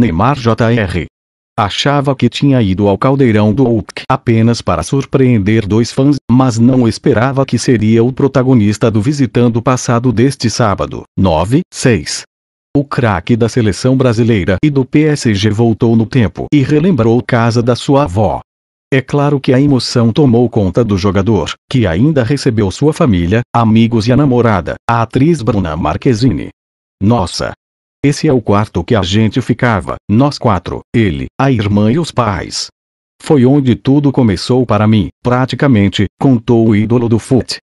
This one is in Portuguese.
Neymar Jr. Achava que tinha ido ao caldeirão do Hulk apenas para surpreender dois fãs, mas não esperava que seria o protagonista do visitando passado deste sábado, 9, 6. O craque da seleção brasileira e do PSG voltou no tempo e relembrou casa da sua avó. É claro que a emoção tomou conta do jogador, que ainda recebeu sua família, amigos e a namorada, a atriz Bruna Marquezine. Nossa, esse é o quarto que a gente ficava, nós quatro, ele, a irmã e os pais. Foi onde tudo começou para mim, praticamente, contou o ídolo do fute.